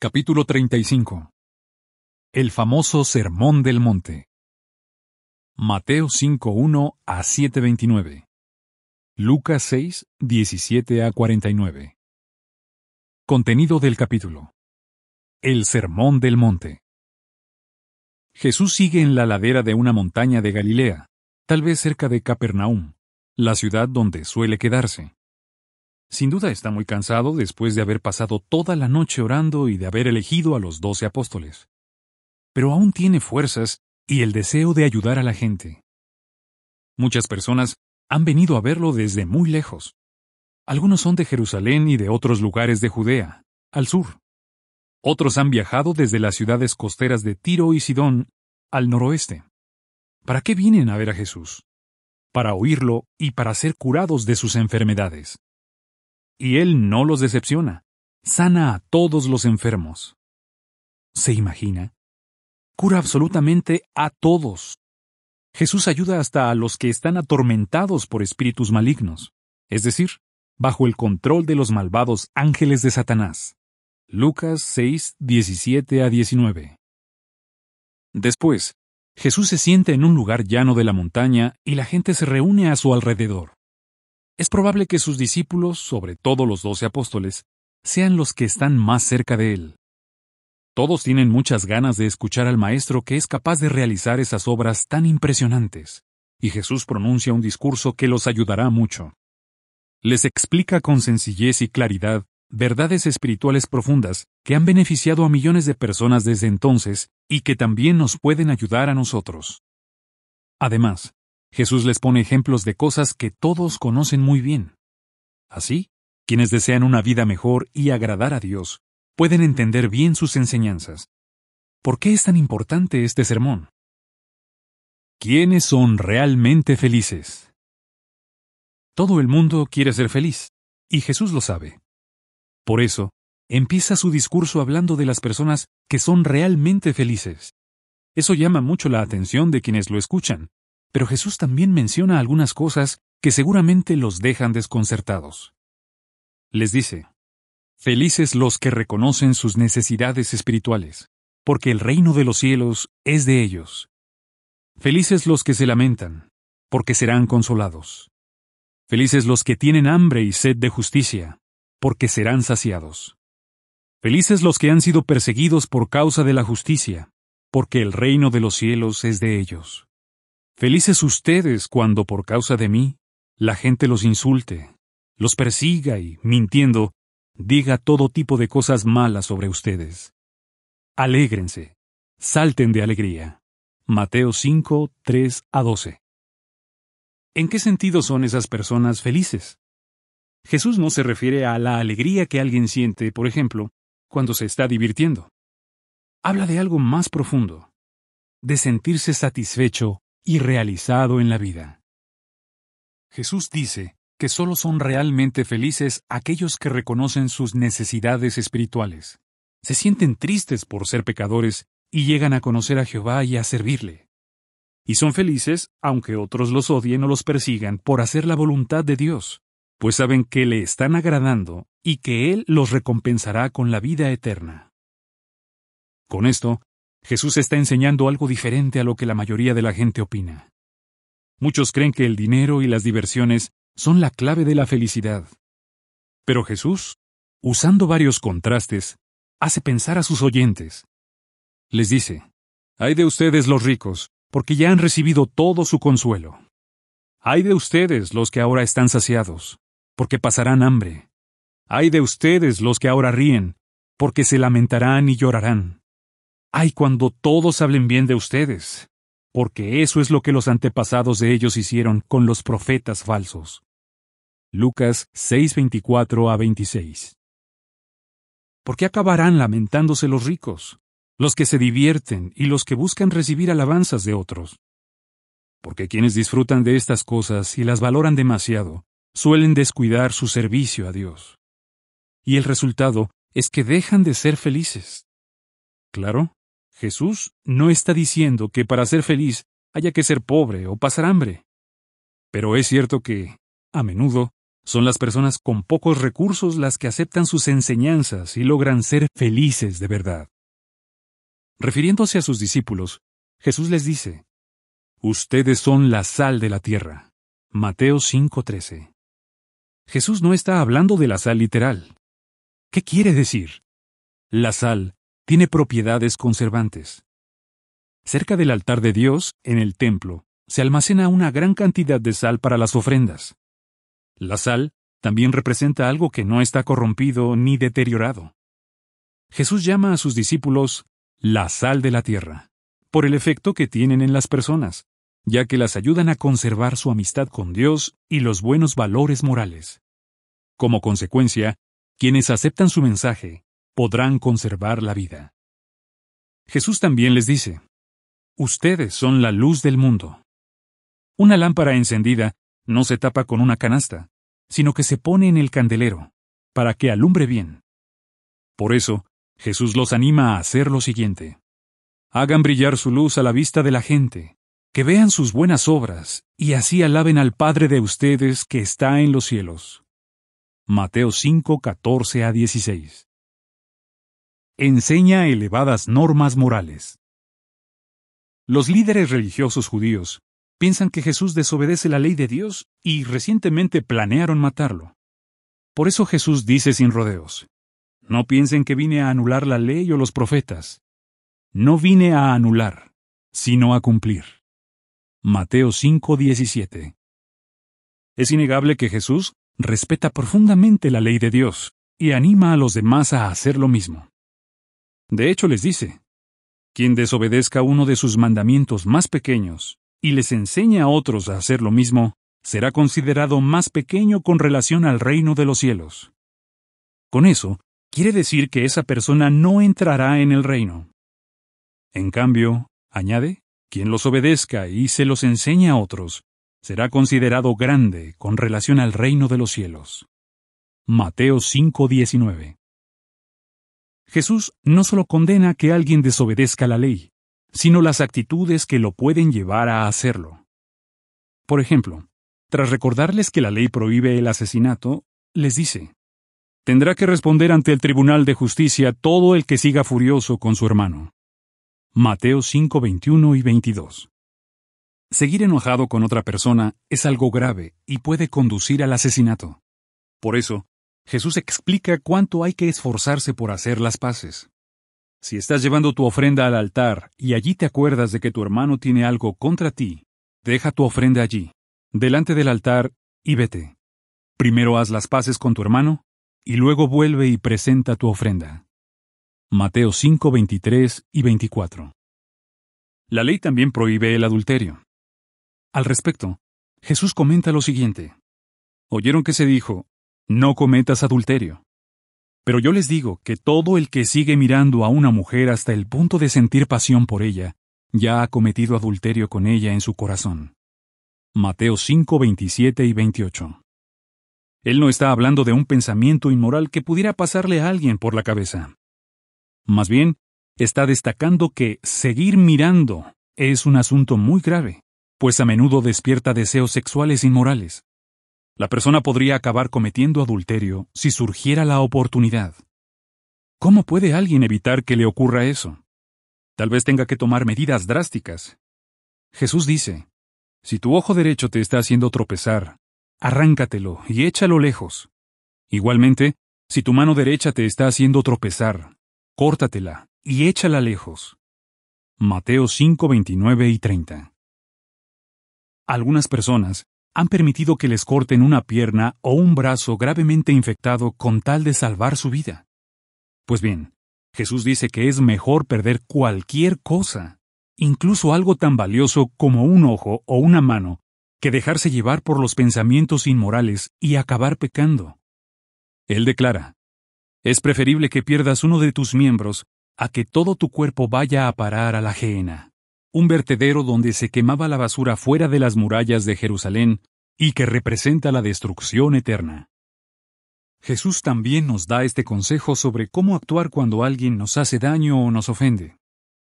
Capítulo 35 El famoso Sermón del Monte Mateo 5.1 a 7.29 Lucas 6, 17 a 49 Contenido del capítulo El Sermón del Monte Jesús sigue en la ladera de una montaña de Galilea, tal vez cerca de Capernaum, la ciudad donde suele quedarse. Sin duda está muy cansado después de haber pasado toda la noche orando y de haber elegido a los doce apóstoles. Pero aún tiene fuerzas y el deseo de ayudar a la gente. Muchas personas han venido a verlo desde muy lejos. Algunos son de Jerusalén y de otros lugares de Judea, al sur. Otros han viajado desde las ciudades costeras de Tiro y Sidón, al noroeste. ¿Para qué vienen a ver a Jesús? Para oírlo y para ser curados de sus enfermedades. Y Él no los decepciona. Sana a todos los enfermos. ¿Se imagina? Cura absolutamente a todos. Jesús ayuda hasta a los que están atormentados por espíritus malignos, es decir, bajo el control de los malvados ángeles de Satanás. Lucas 6, 17 a 19. Después, Jesús se siente en un lugar llano de la montaña y la gente se reúne a su alrededor. Es probable que sus discípulos, sobre todo los doce apóstoles, sean los que están más cerca de él. Todos tienen muchas ganas de escuchar al Maestro que es capaz de realizar esas obras tan impresionantes, y Jesús pronuncia un discurso que los ayudará mucho. Les explica con sencillez y claridad verdades espirituales profundas que han beneficiado a millones de personas desde entonces y que también nos pueden ayudar a nosotros. Además, Jesús les pone ejemplos de cosas que todos conocen muy bien. Así, quienes desean una vida mejor y agradar a Dios, pueden entender bien sus enseñanzas. ¿Por qué es tan importante este sermón? ¿Quiénes son realmente felices? Todo el mundo quiere ser feliz, y Jesús lo sabe. Por eso, empieza su discurso hablando de las personas que son realmente felices. Eso llama mucho la atención de quienes lo escuchan, pero Jesús también menciona algunas cosas que seguramente los dejan desconcertados. Les dice, Felices los que reconocen sus necesidades espirituales, porque el reino de los cielos es de ellos. Felices los que se lamentan, porque serán consolados. Felices los que tienen hambre y sed de justicia, porque serán saciados. Felices los que han sido perseguidos por causa de la justicia, porque el reino de los cielos es de ellos. Felices ustedes cuando por causa de mí la gente los insulte, los persiga y, mintiendo, diga todo tipo de cosas malas sobre ustedes. Alégrense, salten de alegría. Mateo 5, 3 a 12. ¿En qué sentido son esas personas felices? Jesús no se refiere a la alegría que alguien siente, por ejemplo, cuando se está divirtiendo. Habla de algo más profundo, de sentirse satisfecho y realizado en la vida. Jesús dice que solo son realmente felices aquellos que reconocen sus necesidades espirituales, se sienten tristes por ser pecadores y llegan a conocer a Jehová y a servirle. Y son felices aunque otros los odien o los persigan por hacer la voluntad de Dios, pues saben que le están agradando y que Él los recompensará con la vida eterna. Con esto, Jesús está enseñando algo diferente a lo que la mayoría de la gente opina. Muchos creen que el dinero y las diversiones son la clave de la felicidad. Pero Jesús, usando varios contrastes, hace pensar a sus oyentes. Les dice, Hay de ustedes los ricos, porque ya han recibido todo su consuelo. Hay de ustedes los que ahora están saciados, porque pasarán hambre. Hay de ustedes los que ahora ríen, porque se lamentarán y llorarán ay cuando todos hablen bien de ustedes, porque eso es lo que los antepasados de ellos hicieron con los profetas falsos. Lucas 6:24 a 26. ¿Por qué acabarán lamentándose los ricos, los que se divierten y los que buscan recibir alabanzas de otros? Porque quienes disfrutan de estas cosas y las valoran demasiado, suelen descuidar su servicio a Dios. Y el resultado es que dejan de ser felices. Claro, Jesús no está diciendo que para ser feliz haya que ser pobre o pasar hambre. Pero es cierto que, a menudo, son las personas con pocos recursos las que aceptan sus enseñanzas y logran ser felices de verdad. Refiriéndose a sus discípulos, Jesús les dice, Ustedes son la sal de la tierra. Mateo 5:13. Jesús no está hablando de la sal literal. ¿Qué quiere decir? La sal tiene propiedades conservantes. Cerca del altar de Dios, en el templo, se almacena una gran cantidad de sal para las ofrendas. La sal también representa algo que no está corrompido ni deteriorado. Jesús llama a sus discípulos la sal de la tierra, por el efecto que tienen en las personas, ya que las ayudan a conservar su amistad con Dios y los buenos valores morales. Como consecuencia, quienes aceptan su mensaje podrán conservar la vida. Jesús también les dice, Ustedes son la luz del mundo. Una lámpara encendida no se tapa con una canasta, sino que se pone en el candelero, para que alumbre bien. Por eso, Jesús los anima a hacer lo siguiente. Hagan brillar su luz a la vista de la gente, que vean sus buenas obras, y así alaben al Padre de ustedes que está en los cielos. Mateo 5, 14 a 16 enseña elevadas normas morales. Los líderes religiosos judíos piensan que Jesús desobedece la ley de Dios y recientemente planearon matarlo. Por eso Jesús dice sin rodeos, No piensen que vine a anular la ley o los profetas. No vine a anular, sino a cumplir. Mateo 5:17 Es innegable que Jesús respeta profundamente la ley de Dios y anima a los demás a hacer lo mismo. De hecho les dice, quien desobedezca uno de sus mandamientos más pequeños y les enseña a otros a hacer lo mismo, será considerado más pequeño con relación al reino de los cielos. Con eso, quiere decir que esa persona no entrará en el reino. En cambio, añade, quien los obedezca y se los enseña a otros, será considerado grande con relación al reino de los cielos. Mateo 5:19 Jesús no solo condena que alguien desobedezca la ley, sino las actitudes que lo pueden llevar a hacerlo. Por ejemplo, tras recordarles que la ley prohíbe el asesinato, les dice, Tendrá que responder ante el Tribunal de Justicia todo el que siga furioso con su hermano. Mateo 5, 21 y 22. Seguir enojado con otra persona es algo grave y puede conducir al asesinato. Por eso, Jesús explica cuánto hay que esforzarse por hacer las paces. Si estás llevando tu ofrenda al altar y allí te acuerdas de que tu hermano tiene algo contra ti, deja tu ofrenda allí, delante del altar, y vete. Primero haz las paces con tu hermano, y luego vuelve y presenta tu ofrenda. Mateo 5, 23 y 24. La ley también prohíbe el adulterio. Al respecto, Jesús comenta lo siguiente. Oyeron que se dijo, no cometas adulterio. Pero yo les digo que todo el que sigue mirando a una mujer hasta el punto de sentir pasión por ella, ya ha cometido adulterio con ella en su corazón. Mateo 5, 27 y 28. Él no está hablando de un pensamiento inmoral que pudiera pasarle a alguien por la cabeza. Más bien, está destacando que seguir mirando es un asunto muy grave, pues a menudo despierta deseos sexuales inmorales, la persona podría acabar cometiendo adulterio si surgiera la oportunidad. ¿Cómo puede alguien evitar que le ocurra eso? Tal vez tenga que tomar medidas drásticas. Jesús dice, Si tu ojo derecho te está haciendo tropezar, arráncatelo y échalo lejos. Igualmente, si tu mano derecha te está haciendo tropezar, córtatela y échala lejos. Mateo 5, 29 y 30. Algunas personas han permitido que les corten una pierna o un brazo gravemente infectado con tal de salvar su vida. Pues bien, Jesús dice que es mejor perder cualquier cosa, incluso algo tan valioso como un ojo o una mano, que dejarse llevar por los pensamientos inmorales y acabar pecando. Él declara, es preferible que pierdas uno de tus miembros a que todo tu cuerpo vaya a parar a la ajena un vertedero donde se quemaba la basura fuera de las murallas de Jerusalén, y que representa la destrucción eterna. Jesús también nos da este consejo sobre cómo actuar cuando alguien nos hace daño o nos ofende.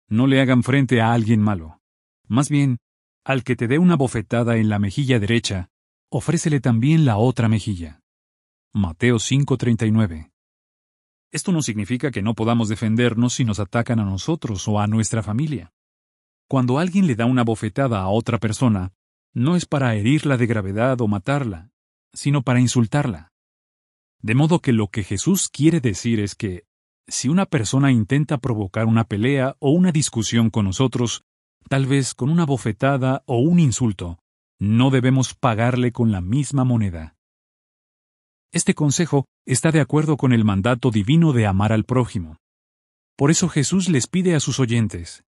No le hagan frente a alguien malo. Más bien, al que te dé una bofetada en la mejilla derecha, ofrécele también la otra mejilla. Mateo 5:39 Esto no significa que no podamos defendernos si nos atacan a nosotros o a nuestra familia. Cuando alguien le da una bofetada a otra persona, no es para herirla de gravedad o matarla, sino para insultarla. De modo que lo que Jesús quiere decir es que, si una persona intenta provocar una pelea o una discusión con nosotros, tal vez con una bofetada o un insulto, no debemos pagarle con la misma moneda. Este consejo está de acuerdo con el mandato divino de amar al prójimo. Por eso Jesús les pide a sus oyentes,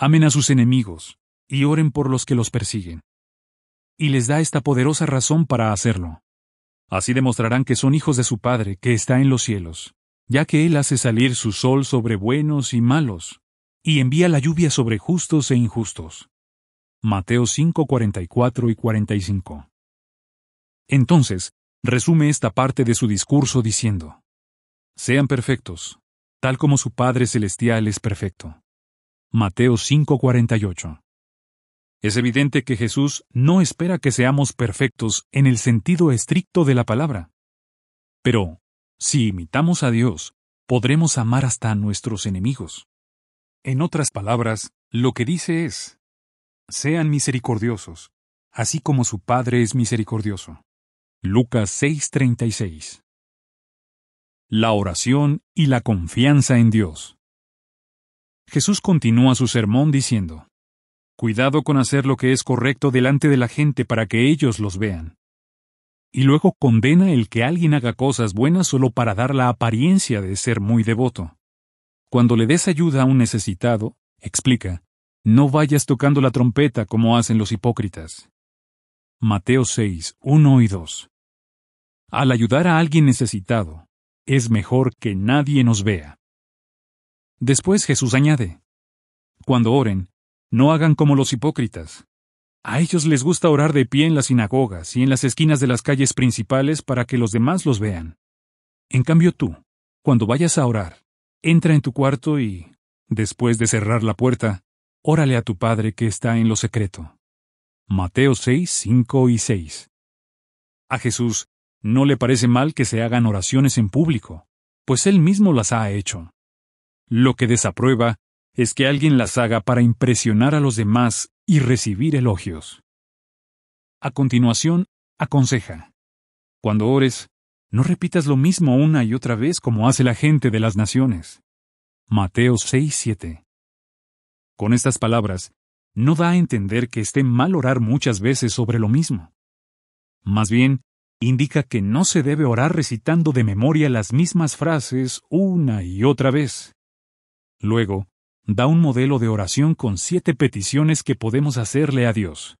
Amen a sus enemigos, y oren por los que los persiguen. Y les da esta poderosa razón para hacerlo. Así demostrarán que son hijos de su Padre que está en los cielos, ya que Él hace salir su sol sobre buenos y malos, y envía la lluvia sobre justos e injustos. Mateo 5, 44 y 45. Entonces, resume esta parte de su discurso diciendo, Sean perfectos, tal como su Padre Celestial es perfecto. Mateo 5:48. Es evidente que Jesús no espera que seamos perfectos en el sentido estricto de la palabra. Pero, si imitamos a Dios, podremos amar hasta a nuestros enemigos. En otras palabras, lo que dice es, sean misericordiosos, así como su Padre es misericordioso. Lucas 6:36. La oración y la confianza en Dios. Jesús continúa su sermón diciendo, Cuidado con hacer lo que es correcto delante de la gente para que ellos los vean. Y luego condena el que alguien haga cosas buenas solo para dar la apariencia de ser muy devoto. Cuando le des ayuda a un necesitado, explica, no vayas tocando la trompeta como hacen los hipócritas. Mateo 6, 1 y 2. Al ayudar a alguien necesitado, es mejor que nadie nos vea. Después Jesús añade, Cuando oren, no hagan como los hipócritas. A ellos les gusta orar de pie en las sinagogas y en las esquinas de las calles principales para que los demás los vean. En cambio tú, cuando vayas a orar, entra en tu cuarto y, después de cerrar la puerta, órale a tu Padre que está en lo secreto. Mateo 6, 5 y 6. A Jesús no le parece mal que se hagan oraciones en público, pues él mismo las ha hecho. Lo que desaprueba es que alguien las haga para impresionar a los demás y recibir elogios. A continuación, aconseja. Cuando ores, no repitas lo mismo una y otra vez como hace la gente de las naciones. Mateo 6:7. Con estas palabras, no da a entender que esté mal orar muchas veces sobre lo mismo. Más bien, indica que no se debe orar recitando de memoria las mismas frases una y otra vez. Luego, da un modelo de oración con siete peticiones que podemos hacerle a Dios.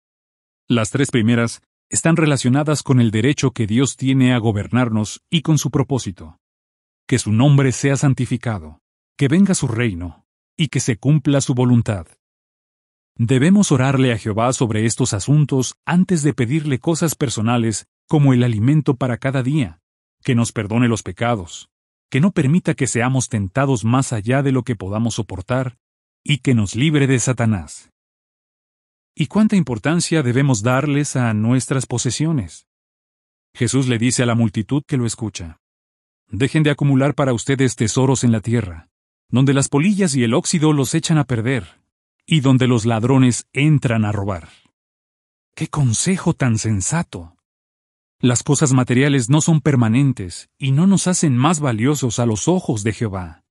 Las tres primeras están relacionadas con el derecho que Dios tiene a gobernarnos y con su propósito. Que su nombre sea santificado, que venga su reino, y que se cumpla su voluntad. Debemos orarle a Jehová sobre estos asuntos antes de pedirle cosas personales como el alimento para cada día, que nos perdone los pecados, que no permita que seamos tentados más allá de lo que podamos soportar, y que nos libre de Satanás. ¿Y cuánta importancia debemos darles a nuestras posesiones? Jesús le dice a la multitud que lo escucha, Dejen de acumular para ustedes tesoros en la tierra, donde las polillas y el óxido los echan a perder, y donde los ladrones entran a robar. ¡Qué consejo tan sensato! Las cosas materiales no son permanentes y no nos hacen más valiosos a los ojos de Jehová.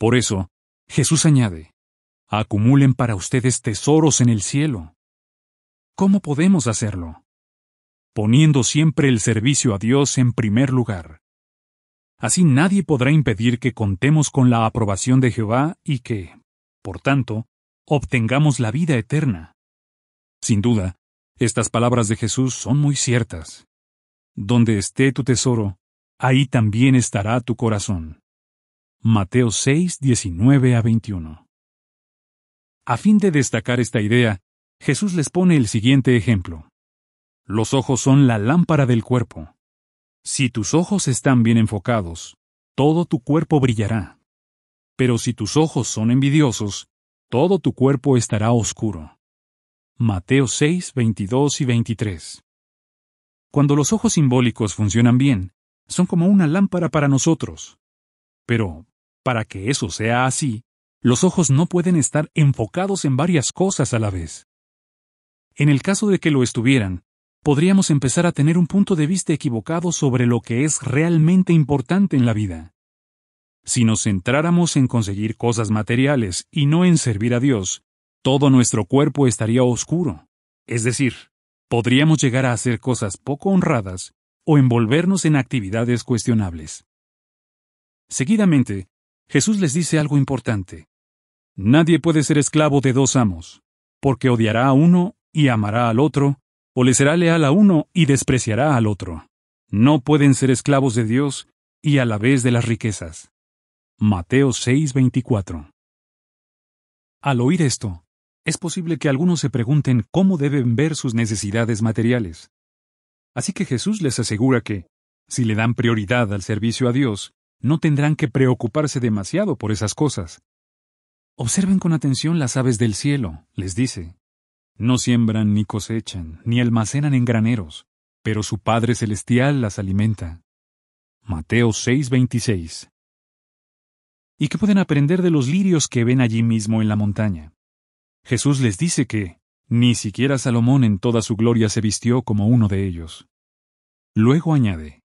Por eso, Jesús añade, acumulen para ustedes tesoros en el cielo. ¿Cómo podemos hacerlo? Poniendo siempre el servicio a Dios en primer lugar. Así nadie podrá impedir que contemos con la aprobación de Jehová y que, por tanto, obtengamos la vida eterna. Sin duda, estas palabras de Jesús son muy ciertas. Donde esté tu tesoro, ahí también estará tu corazón. Mateo 6, 19 a 21. A fin de destacar esta idea, Jesús les pone el siguiente ejemplo. Los ojos son la lámpara del cuerpo. Si tus ojos están bien enfocados, todo tu cuerpo brillará. Pero si tus ojos son envidiosos, todo tu cuerpo estará oscuro. Mateo 6, 22 y 23. Cuando los ojos simbólicos funcionan bien, son como una lámpara para nosotros. Pero, para que eso sea así, los ojos no pueden estar enfocados en varias cosas a la vez. En el caso de que lo estuvieran, podríamos empezar a tener un punto de vista equivocado sobre lo que es realmente importante en la vida. Si nos centráramos en conseguir cosas materiales y no en servir a Dios, todo nuestro cuerpo estaría oscuro, es decir, podríamos llegar a hacer cosas poco honradas o envolvernos en actividades cuestionables. Seguidamente, Jesús les dice algo importante. Nadie puede ser esclavo de dos amos, porque odiará a uno y amará al otro, o le será leal a uno y despreciará al otro. No pueden ser esclavos de Dios y a la vez de las riquezas. Mateo 6:24 Al oír esto, es posible que algunos se pregunten cómo deben ver sus necesidades materiales. Así que Jesús les asegura que, si le dan prioridad al servicio a Dios, no tendrán que preocuparse demasiado por esas cosas. Observen con atención las aves del cielo, les dice. No siembran ni cosechan, ni almacenan en graneros, pero su Padre Celestial las alimenta. Mateo 6:26. ¿Y qué pueden aprender de los lirios que ven allí mismo en la montaña? Jesús les dice que, ni siquiera Salomón en toda su gloria se vistió como uno de ellos. Luego añade,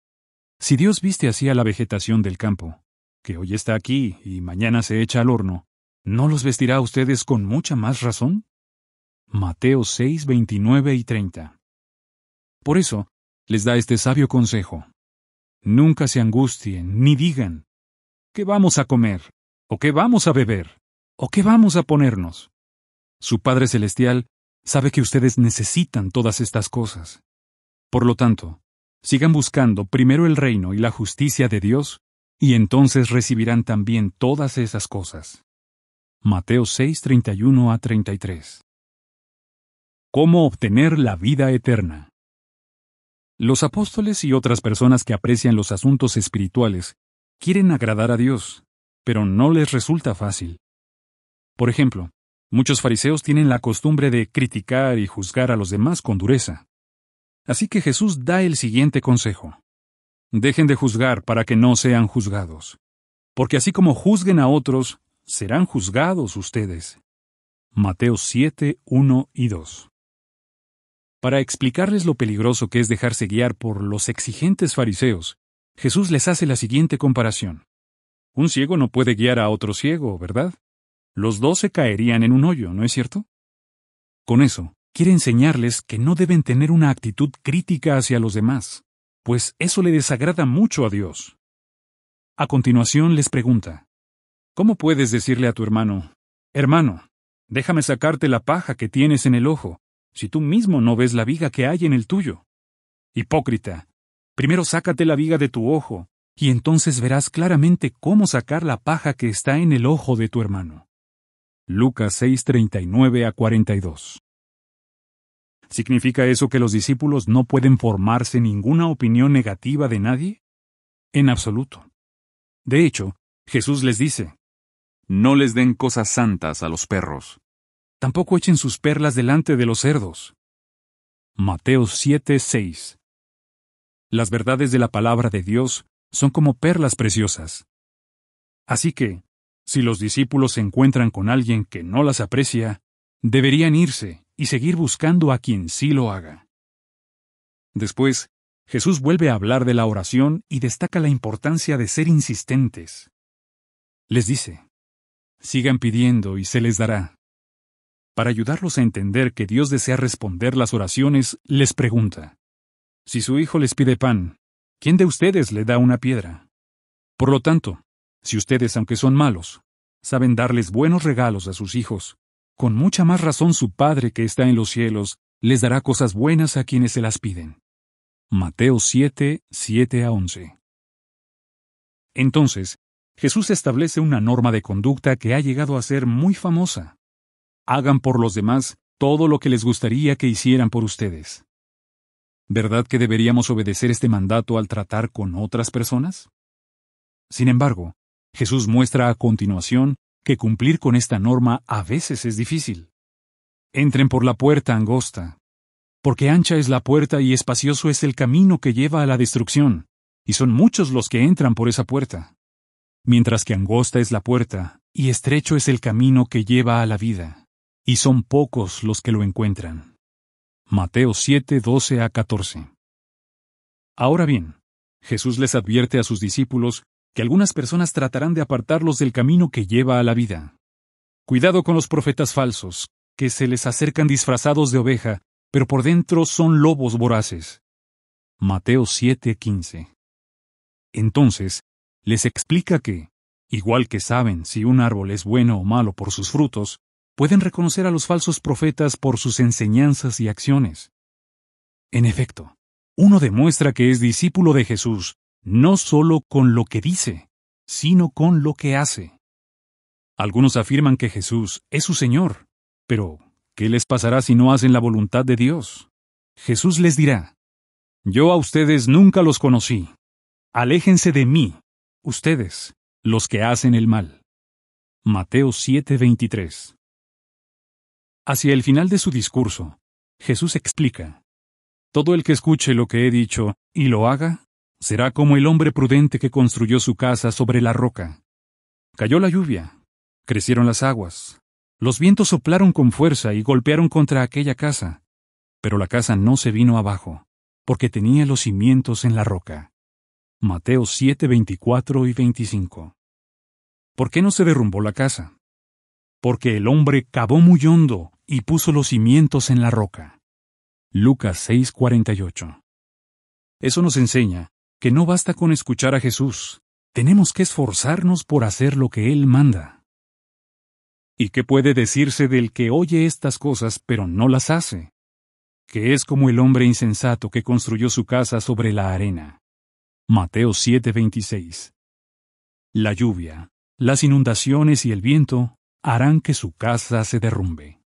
Si Dios viste así a la vegetación del campo, que hoy está aquí y mañana se echa al horno, ¿no los vestirá a ustedes con mucha más razón? Mateo 6, 29 y 30. Por eso, les da este sabio consejo. Nunca se angustien, ni digan, ¿qué vamos a comer? ¿O qué vamos a beber? ¿O qué vamos a ponernos? Su Padre Celestial sabe que ustedes necesitan todas estas cosas. Por lo tanto, sigan buscando primero el reino y la justicia de Dios, y entonces recibirán también todas esas cosas. Mateo 6, 31 a 33. ¿Cómo obtener la vida eterna? Los apóstoles y otras personas que aprecian los asuntos espirituales quieren agradar a Dios, pero no les resulta fácil. Por ejemplo, Muchos fariseos tienen la costumbre de criticar y juzgar a los demás con dureza. Así que Jesús da el siguiente consejo. Dejen de juzgar para que no sean juzgados. Porque así como juzguen a otros, serán juzgados ustedes. Mateo 7, 1 y 2. Para explicarles lo peligroso que es dejarse guiar por los exigentes fariseos, Jesús les hace la siguiente comparación. Un ciego no puede guiar a otro ciego, ¿verdad? los dos se caerían en un hoyo, ¿no es cierto? Con eso, quiere enseñarles que no deben tener una actitud crítica hacia los demás, pues eso le desagrada mucho a Dios. A continuación les pregunta, ¿Cómo puedes decirle a tu hermano, hermano, déjame sacarte la paja que tienes en el ojo, si tú mismo no ves la viga que hay en el tuyo? Hipócrita, primero sácate la viga de tu ojo, y entonces verás claramente cómo sacar la paja que está en el ojo de tu hermano. Lucas 6:39 a 42. ¿Significa eso que los discípulos no pueden formarse ninguna opinión negativa de nadie? En absoluto. De hecho, Jesús les dice, No les den cosas santas a los perros. Tampoco echen sus perlas delante de los cerdos. Mateo 7:6. Las verdades de la palabra de Dios son como perlas preciosas. Así que, si los discípulos se encuentran con alguien que no las aprecia, deberían irse y seguir buscando a quien sí lo haga. Después, Jesús vuelve a hablar de la oración y destaca la importancia de ser insistentes. Les dice, sigan pidiendo y se les dará. Para ayudarlos a entender que Dios desea responder las oraciones, les pregunta, si su hijo les pide pan, ¿quién de ustedes le da una piedra? Por lo tanto, si ustedes, aunque son malos, saben darles buenos regalos a sus hijos, con mucha más razón su Padre que está en los cielos les dará cosas buenas a quienes se las piden. Mateo 7, 7 a 11. Entonces, Jesús establece una norma de conducta que ha llegado a ser muy famosa. Hagan por los demás todo lo que les gustaría que hicieran por ustedes. ¿Verdad que deberíamos obedecer este mandato al tratar con otras personas? Sin embargo, Jesús muestra a continuación que cumplir con esta norma a veces es difícil. Entren por la puerta angosta, porque ancha es la puerta y espacioso es el camino que lleva a la destrucción, y son muchos los que entran por esa puerta. Mientras que angosta es la puerta, y estrecho es el camino que lleva a la vida, y son pocos los que lo encuentran. Mateo 7, 12 a 14. Ahora bien, Jesús les advierte a sus discípulos que algunas personas tratarán de apartarlos del camino que lleva a la vida. Cuidado con los profetas falsos, que se les acercan disfrazados de oveja, pero por dentro son lobos voraces. Mateo 7:15 Entonces, les explica que, igual que saben si un árbol es bueno o malo por sus frutos, pueden reconocer a los falsos profetas por sus enseñanzas y acciones. En efecto, uno demuestra que es discípulo de Jesús no solo con lo que dice, sino con lo que hace. Algunos afirman que Jesús es su Señor, pero ¿qué les pasará si no hacen la voluntad de Dios? Jesús les dirá, Yo a ustedes nunca los conocí. Aléjense de mí, ustedes, los que hacen el mal. Mateo 7:23 Hacia el final de su discurso, Jesús explica, Todo el que escuche lo que he dicho y lo haga, será como el hombre prudente que construyó su casa sobre la roca. Cayó la lluvia, crecieron las aguas, los vientos soplaron con fuerza y golpearon contra aquella casa, pero la casa no se vino abajo, porque tenía los cimientos en la roca. Mateo 7, 24 y 25. ¿Por qué no se derrumbó la casa? Porque el hombre cavó muy hondo y puso los cimientos en la roca. Lucas 6, 48. Eso nos enseña que no basta con escuchar a Jesús, tenemos que esforzarnos por hacer lo que Él manda. ¿Y qué puede decirse del que oye estas cosas pero no las hace? Que es como el hombre insensato que construyó su casa sobre la arena. Mateo 7:26 La lluvia, las inundaciones y el viento harán que su casa se derrumbe.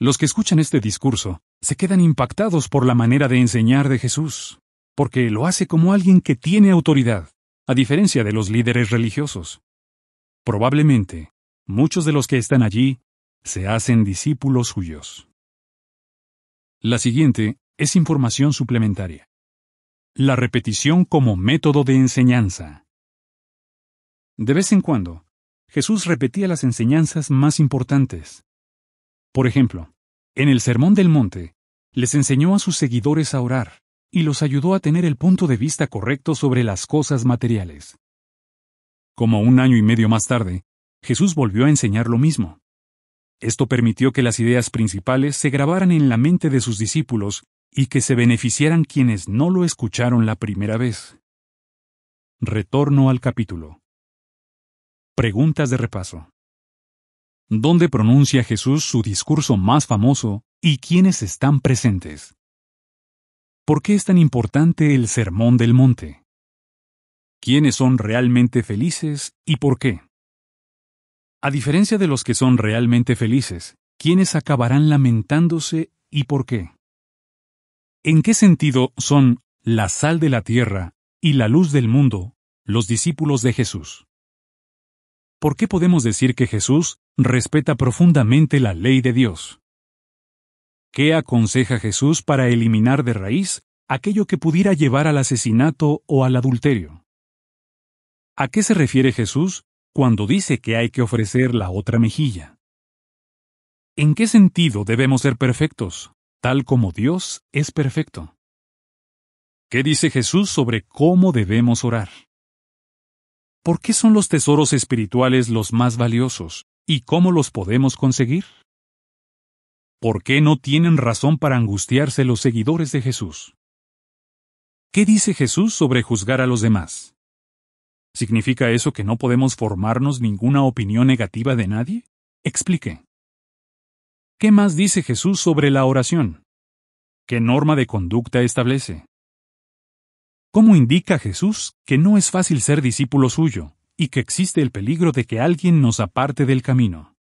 Los que escuchan este discurso se quedan impactados por la manera de enseñar de Jesús porque lo hace como alguien que tiene autoridad, a diferencia de los líderes religiosos. Probablemente, muchos de los que están allí se hacen discípulos suyos. La siguiente es información suplementaria. La repetición como método de enseñanza. De vez en cuando, Jesús repetía las enseñanzas más importantes. Por ejemplo, en el Sermón del Monte, les enseñó a sus seguidores a orar y los ayudó a tener el punto de vista correcto sobre las cosas materiales. Como un año y medio más tarde, Jesús volvió a enseñar lo mismo. Esto permitió que las ideas principales se grabaran en la mente de sus discípulos y que se beneficiaran quienes no lo escucharon la primera vez. Retorno al capítulo. Preguntas de repaso. ¿Dónde pronuncia Jesús su discurso más famoso y quiénes están presentes? ¿Por qué es tan importante el Sermón del Monte? ¿Quiénes son realmente felices y por qué? A diferencia de los que son realmente felices, ¿quiénes acabarán lamentándose y por qué? ¿En qué sentido son la sal de la tierra y la luz del mundo los discípulos de Jesús? ¿Por qué podemos decir que Jesús respeta profundamente la ley de Dios? ¿Qué aconseja Jesús para eliminar de raíz aquello que pudiera llevar al asesinato o al adulterio? ¿A qué se refiere Jesús cuando dice que hay que ofrecer la otra mejilla? ¿En qué sentido debemos ser perfectos, tal como Dios es perfecto? ¿Qué dice Jesús sobre cómo debemos orar? ¿Por qué son los tesoros espirituales los más valiosos y cómo los podemos conseguir? ¿Por qué no tienen razón para angustiarse los seguidores de Jesús? ¿Qué dice Jesús sobre juzgar a los demás? ¿Significa eso que no podemos formarnos ninguna opinión negativa de nadie? Explique. ¿Qué más dice Jesús sobre la oración? ¿Qué norma de conducta establece? ¿Cómo indica Jesús que no es fácil ser discípulo suyo y que existe el peligro de que alguien nos aparte del camino?